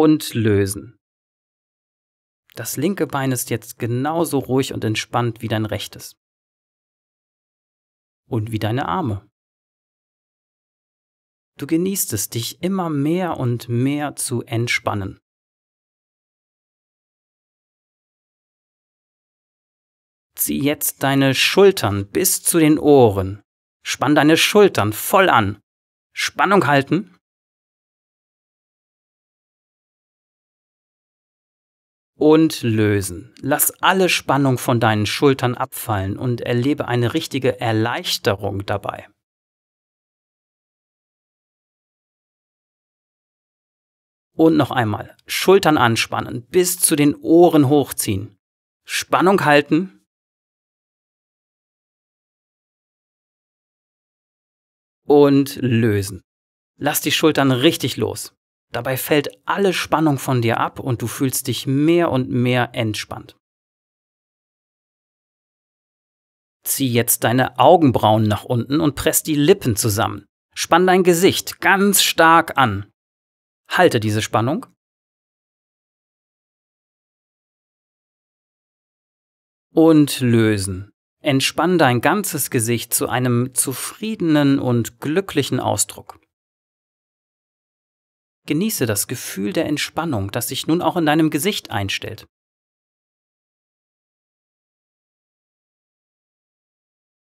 und lösen. Das linke Bein ist jetzt genauso ruhig und entspannt wie dein rechtes. Und wie deine Arme. Du genießt es, dich immer mehr und mehr zu entspannen. Zieh jetzt deine Schultern bis zu den Ohren. Spann deine Schultern voll an. Spannung halten. und lösen. Lass alle Spannung von deinen Schultern abfallen und erlebe eine richtige Erleichterung dabei. Und noch einmal, Schultern anspannen, bis zu den Ohren hochziehen. Spannung halten. Und lösen. Lass die Schultern richtig los. Dabei fällt alle Spannung von dir ab und du fühlst dich mehr und mehr entspannt. Zieh jetzt deine Augenbrauen nach unten und press die Lippen zusammen. Spann dein Gesicht ganz stark an. Halte diese Spannung. Und lösen. Entspann dein ganzes Gesicht zu einem zufriedenen und glücklichen Ausdruck. Genieße das Gefühl der Entspannung, das sich nun auch in deinem Gesicht einstellt.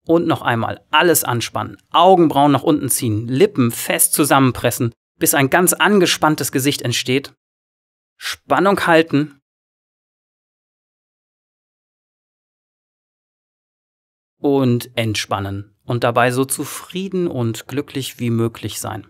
Und noch einmal alles anspannen, Augenbrauen nach unten ziehen, Lippen fest zusammenpressen, bis ein ganz angespanntes Gesicht entsteht. Spannung halten. Und entspannen und dabei so zufrieden und glücklich wie möglich sein.